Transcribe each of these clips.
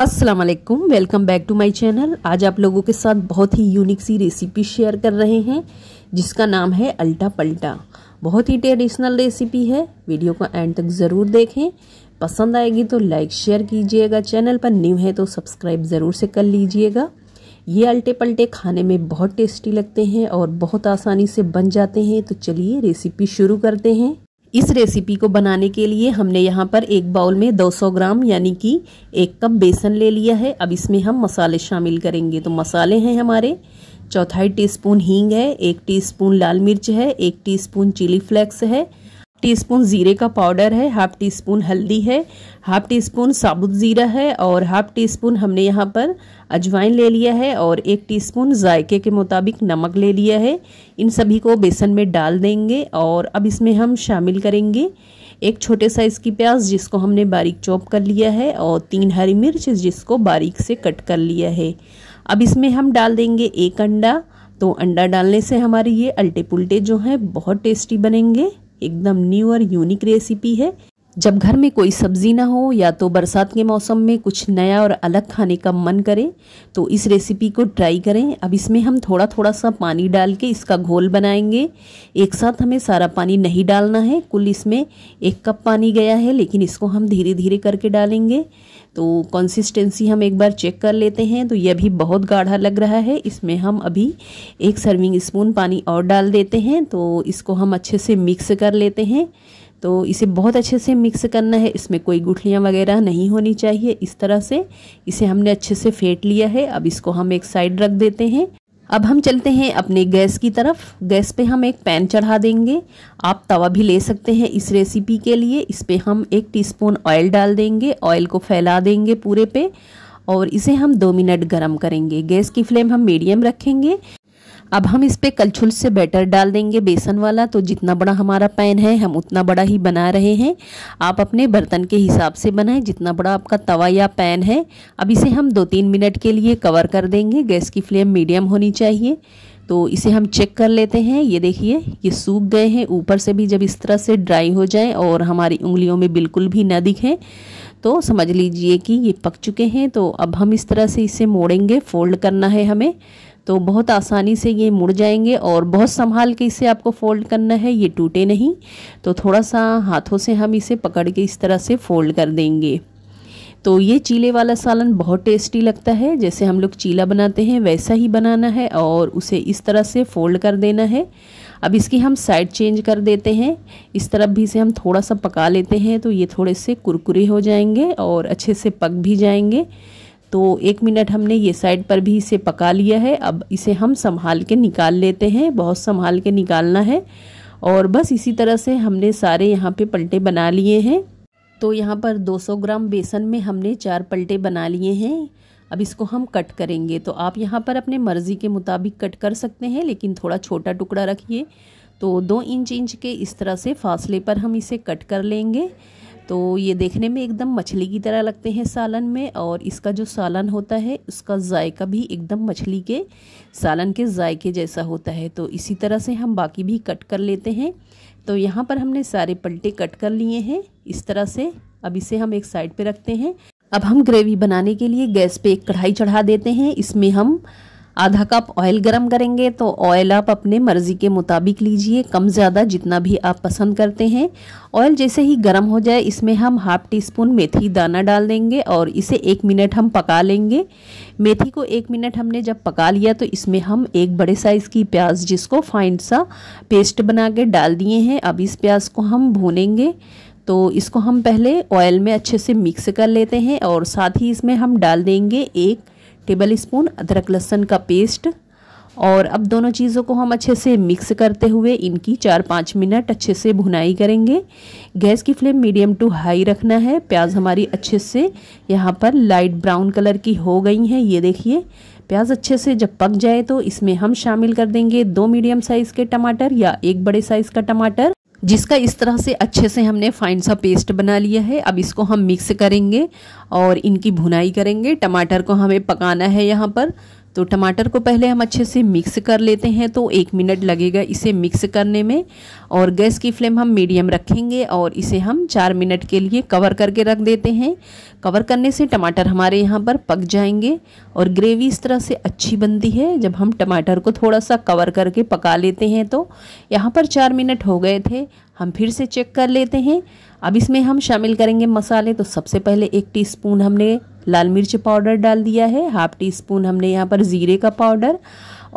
अस्सलाम वालेकुम welcome back to my channel आज आप लोगों के साथ बहुत ही यूनिक सी रेसिपी शेयर कर रहे हैं जिसका नाम है अल्टा पल्टा बहुत ही ट्रेडिशनल रेसिपी है वीडियो को एंड तक ज़रूर देखें पसंद आएगी तो लाइक शेयर कीजिएगा चैनल पर न्यू है तो सब्सक्राइब ज़रूर से कर लीजिएगा ये अल्टे पल्टे खाने में बहुत टेस्टी लगते हैं और बहुत आसानी से बन जाते हैं तो चलिए रेसिपी शुरू करते हैं इस रेसिपी को बनाने के लिए हमने यहाँ पर एक बाउल में 200 ग्राम यानी कि एक कप बेसन ले लिया है अब इसमें हम मसाले शामिल करेंगे तो मसाले हैं हमारे चौथाई टीस्पून हींग है एक टीस्पून लाल मिर्च है एक टीस्पून चिली फ्लेक्स है टी स्पून ज़ीरे का पाउडर है हाफ टी स्पून हल्दी है हाफ टी स्पून साबुत ज़ीरा है और हाफ टी स्पून हमने यहाँ पर अजवाइन ले लिया है और एक टी स्पून जायके के मुताबिक नमक ले लिया है इन सभी को बेसन में डाल देंगे और अब इसमें हम शामिल करेंगे एक छोटे साइज़ की प्याज जिसको हमने बारीक चॉप कर लिया है और तीन हरी मिर्च जिसको बारीक से कट कर लिया है अब इसमें हम डाल देंगे एक अंडा तो अंडा डालने से हमारे ये अल्टे पुल्टे जो हैं बहुत टेस्टी बनेंगे एकदम न्यू और यूनिक रेसिपी है जब घर में कोई सब्ज़ी ना हो या तो बरसात के मौसम में कुछ नया और अलग खाने का मन करे तो इस रेसिपी को ट्राई करें अब इसमें हम थोड़ा थोड़ा सा पानी डाल के इसका घोल बनाएंगे एक साथ हमें सारा पानी नहीं डालना है कुल इसमें एक कप पानी गया है लेकिन इसको हम धीरे धीरे करके डालेंगे तो कंसिस्टेंसी हम एक बार चेक कर लेते हैं तो यह भी बहुत गाढ़ा लग रहा है इसमें हम अभी एक सर्विंग स्पून पानी और डाल देते हैं तो इसको हम अच्छे से मिक्स कर लेते हैं तो इसे बहुत अच्छे से मिक्स करना है इसमें कोई गुठलियाँ वगैरह नहीं होनी चाहिए इस तरह से इसे हमने अच्छे से फेंट लिया है अब इसको हम एक साइड रख देते हैं अब हम चलते हैं अपने गैस की तरफ गैस पे हम एक पैन चढ़ा देंगे आप तवा भी ले सकते हैं इस रेसिपी के लिए इस पे हम एक टीस्पून ऑयल डाल देंगे ऑयल को फैला देंगे पूरे पे और इसे हम दो मिनट गरम करेंगे गैस की फ्लेम हम मीडियम रखेंगे अब हम इस पर कलछुल से बैटर डाल देंगे बेसन वाला तो जितना बड़ा हमारा पैन है हम उतना बड़ा ही बना रहे हैं आप अपने बर्तन के हिसाब से बनाएं जितना बड़ा आपका तवा या पैन है अब इसे हम दो तीन मिनट के लिए कवर कर देंगे गैस की फ्लेम मीडियम होनी चाहिए तो इसे हम चेक कर लेते हैं ये देखिए ये सूख गए हैं ऊपर से भी जब इस तरह से ड्राई हो जाए और हमारी उंगलियों में बिल्कुल भी ना दिखें तो समझ लीजिए कि ये पक चुके हैं तो अब हम इस तरह से इसे मोड़ेंगे फोल्ड करना है हमें तो बहुत आसानी से ये मुड़ जाएंगे और बहुत संभाल के इसे आपको फोल्ड करना है ये टूटे नहीं तो थोड़ा सा हाथों से हम इसे पकड़ के इस तरह से फोल्ड कर देंगे तो ये चीले वाला सालन बहुत टेस्टी लगता है जैसे हम लोग चीला बनाते हैं वैसा ही बनाना है और उसे इस तरह से फोल्ड कर देना है अब इसकी हम साइड चेंज कर देते हैं इस तरफ भी इसे हम थोड़ा सा पका लेते हैं तो ये थोड़े से कुरकुरे हो जाएंगे और अच्छे से पक भी जाएंगे तो एक मिनट हमने ये साइड पर भी इसे पका लिया है अब इसे हम संभाल के निकाल लेते हैं बहुत संभाल के निकालना है और बस इसी तरह से हमने सारे यहाँ पे पलटे बना लिए हैं तो यहाँ पर 200 ग्राम बेसन में हमने चार पलटे बना लिए हैं अब इसको हम कट करेंगे तो आप यहाँ पर अपने मर्ज़ी के मुताबिक कट कर सकते हैं लेकिन थोड़ा छोटा टुकड़ा रखिए तो दो इंच इंच के इस तरह से फासले पर हम इसे कट कर लेंगे तो ये देखने में एकदम मछली की तरह लगते हैं सालन में और इसका जो सालन होता है उसका जायका भी एकदम मछली के सालन के जायके जैसा होता है तो इसी तरह से हम बाकी भी कट कर लेते हैं तो यहाँ पर हमने सारे पलटे कट कर लिए हैं इस तरह से अब इसे हम एक साइड पे रखते हैं अब हम ग्रेवी बनाने के लिए गैस पे एक कढ़ाई चढ़ा देते हैं इसमें हम आधा कप ऑयल गरम करेंगे तो ऑयल आप अपने मर्ज़ी के मुताबिक लीजिए कम ज़्यादा जितना भी आप पसंद करते हैं ऑयल जैसे ही गर्म हो जाए इसमें हम हाफ टी स्पून मेथी दाना डाल देंगे और इसे एक मिनट हम पका लेंगे मेथी को एक मिनट हमने जब पका लिया तो इसमें हम एक बड़े साइज़ की प्याज जिसको फाइन सा पेस्ट बना के डाल दिए हैं अब इस प्याज को हम भूनेंगे तो इसको हम पहले ऑयल में अच्छे से मिक्स कर लेते हैं और साथ ही इसमें हम डाल देंगे एक टेबल स्पून अदरक लहसन का पेस्ट और अब दोनों चीज़ों को हम अच्छे से मिक्स करते हुए इनकी चार पाँच मिनट अच्छे से भुनाई करेंगे गैस की फ्लेम मीडियम टू हाई रखना है प्याज हमारी अच्छे से यहाँ पर लाइट ब्राउन कलर की हो गई हैं ये देखिए प्याज अच्छे से जब पक जाए तो इसमें हम शामिल कर देंगे दो मीडियम साइज़ के टमाटर या एक बड़े साइज़ का टमाटर जिसका इस तरह से अच्छे से हमने फाइन सा पेस्ट बना लिया है अब इसको हम मिक्स करेंगे और इनकी भुनाई करेंगे टमाटर को हमें पकाना है यहाँ पर तो टमाटर को पहले हम अच्छे से मिक्स कर लेते हैं तो एक मिनट लगेगा इसे मिक्स करने में और गैस की फ्लेम हम मीडियम रखेंगे और इसे हम चार मिनट के लिए कवर करके रख देते हैं कवर करने से टमाटर हमारे यहाँ पर पक जाएंगे और ग्रेवी इस तरह से अच्छी बनती है जब हम टमाटर को थोड़ा सा कवर करके पका लेते हैं तो यहाँ पर चार मिनट हो गए थे हम फिर से चेक कर लेते हैं अब इसमें हम शामिल करेंगे मसाले तो सबसे पहले एक टीस्पून हमने लाल मिर्च पाउडर डाल दिया है हाफ टी स्पून हमने यहाँ पर ज़ीरे का पाउडर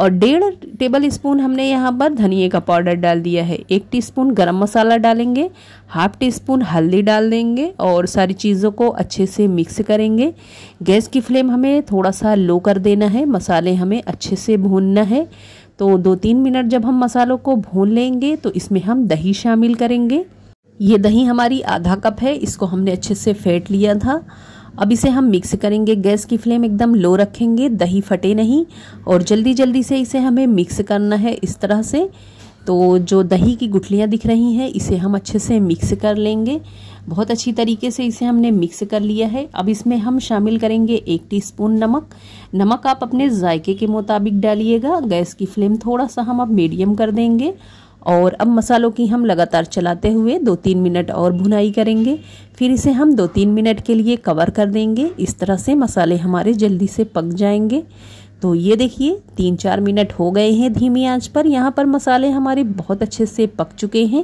और डेढ़ टेबल स्पून हमने यहाँ पर धनिए का पाउडर डाल दिया है एक टीस्पून गरम मसाला डालेंगे हाफ टी स्पून हल्दी डाल देंगे और सारी चीज़ों को अच्छे से मिक्स करेंगे गैस की फ्लेम हमें थोड़ा सा लो कर देना है मसाले हमें अच्छे से भूनना है तो दो तीन मिनट जब हम मसालों को भून लेंगे तो इसमें हम दही शामिल करेंगे ये दही हमारी आधा कप है इसको हमने अच्छे से फेंट लिया था अब इसे हम मिक्स करेंगे गैस की फ्लेम एकदम लो रखेंगे दही फटे नहीं और जल्दी जल्दी से इसे हमें मिक्स करना है इस तरह से तो जो दही की गुठलियाँ दिख रही हैं इसे हम अच्छे से मिक्स कर लेंगे बहुत अच्छी तरीके से इसे हमने मिक्स कर लिया है अब इसमें हम शामिल करेंगे एक टीस्पून नमक नमक आप अपने जायके के मुताबिक डालिएगा गैस की फ्लेम थोड़ा सा हम अब मीडियम कर देंगे और अब मसालों की हम लगातार चलाते हुए दो तीन मिनट और भुनाई करेंगे फिर इसे हम दो तीन मिनट के लिए कवर कर देंगे इस तरह से मसाले हमारे जल्दी से पक जाएंगे तो ये देखिए तीन चार मिनट हो गए हैं धीमी आंच पर यहाँ पर मसाले हमारे बहुत अच्छे से पक चुके हैं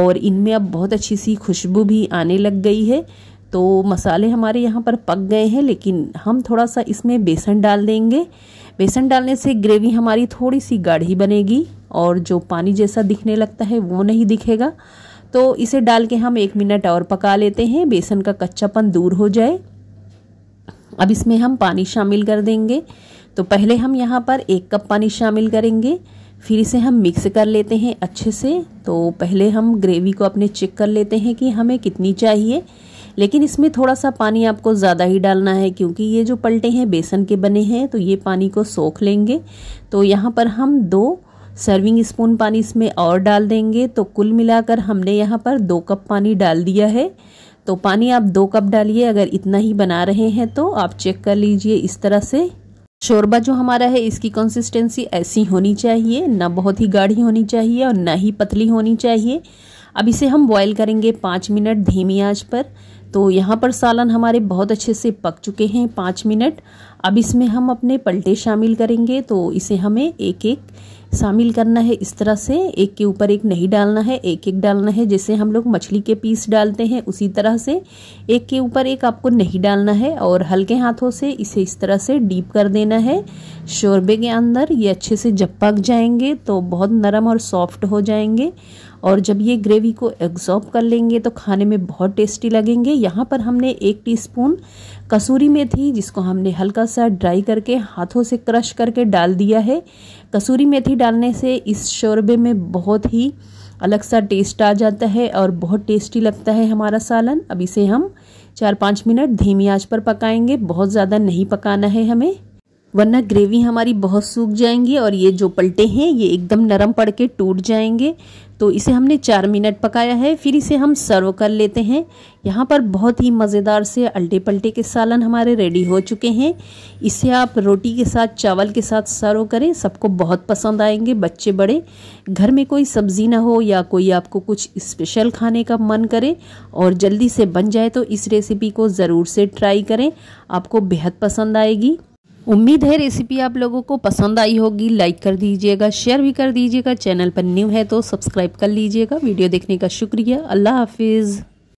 और इनमें अब बहुत अच्छी सी खुशबू भी आने लग गई है तो मसाले हमारे यहाँ पर पक गए हैं लेकिन हम थोड़ा सा इसमें बेसन डाल देंगे बेसन डालने से ग्रेवी हमारी थोड़ी सी गाढ़ी बनेगी और जो पानी जैसा दिखने लगता है वो नहीं दिखेगा तो इसे डाल के हम एक मिनट और पका लेते हैं बेसन का कच्चापन दूर हो जाए अब इसमें हम पानी शामिल कर देंगे तो पहले हम यहाँ पर एक कप पानी शामिल करेंगे फिर इसे हम मिक्स कर लेते हैं अच्छे से तो पहले हम ग्रेवी को अपने चेक कर लेते हैं कि हमें कितनी चाहिए लेकिन इसमें थोड़ा सा पानी आपको ज़्यादा ही डालना है क्योंकि ये जो पलटे हैं बेसन के बने हैं तो ये पानी को सोख लेंगे तो यहाँ पर हम दो सर्विंग स्पून पानी इसमें और डाल देंगे तो कुल मिलाकर हमने यहाँ पर दो कप पानी डाल दिया है तो पानी आप दो कप डालिए अगर इतना ही बना रहे हैं तो आप चेक कर लीजिए इस तरह से शोरबा जो हमारा है इसकी कंसिस्टेंसी ऐसी होनी चाहिए ना बहुत ही गाढ़ी होनी चाहिए और ना ही पतली होनी चाहिए अब इसे हम बॉईल करेंगे पाँच मिनट धीमी आंच पर तो यहाँ पर सालन हमारे बहुत अच्छे से पक चुके हैं पाँच मिनट अब इसमें हम अपने पलटे शामिल करेंगे तो इसे हमें एक एक शामिल करना है इस तरह से एक के ऊपर एक नहीं डालना है एक एक डालना है जैसे हम लोग मछली के पीस डालते हैं उसी तरह से एक के ऊपर एक आपको नहीं डालना है और हल्के हाथों से इसे इस तरह से डीप कर देना है शोरबे के अंदर ये अच्छे से जब पक जाएंगे तो बहुत नरम और सॉफ्ट हो जाएंगे और जब ये ग्रेवी को एग्जॉर्ब कर लेंगे तो खाने में बहुत टेस्टी लगेंगे यहाँ पर हमने एक टीस्पून कसूरी मेथी जिसको हमने हल्का सा ड्राई करके हाथों से क्रश करके डाल दिया है कसूरी मेथी डालने से इस शोरबे में बहुत ही अलग सा टेस्ट आ जाता है और बहुत टेस्टी लगता है हमारा सालन अब इसे हम चार पाँच मिनट धीमी आंच पर पकाएंगे बहुत ज़्यादा नहीं पकाना है हमें वरना ग्रेवी हमारी बहुत सूख जाएंगी और ये जो पलटे हैं ये एकदम नरम पड़ के टूट जाएंगे तो इसे हमने चार मिनट पकाया है फिर इसे हम सर्व कर लेते हैं यहाँ पर बहुत ही मज़ेदार से अल्टे पलटे के सालन हमारे रेडी हो चुके हैं इसे आप रोटी के साथ चावल के साथ सर्व करें सबको बहुत पसंद आएंगे बच्चे बड़े घर में कोई सब्ज़ी ना हो या कोई आपको कुछ स्पेशल खाने का मन करे और जल्दी से बन जाए तो इस रेसिपी को ज़रूर से ट्राई करें आपको बेहद पसंद आएगी उम्मीद है रेसिपी आप लोगों को पसंद आई होगी लाइक कर दीजिएगा शेयर भी कर दीजिएगा चैनल पर न्यू है तो सब्सक्राइब कर लीजिएगा वीडियो देखने का शुक्रिया अल्लाह हाफिज़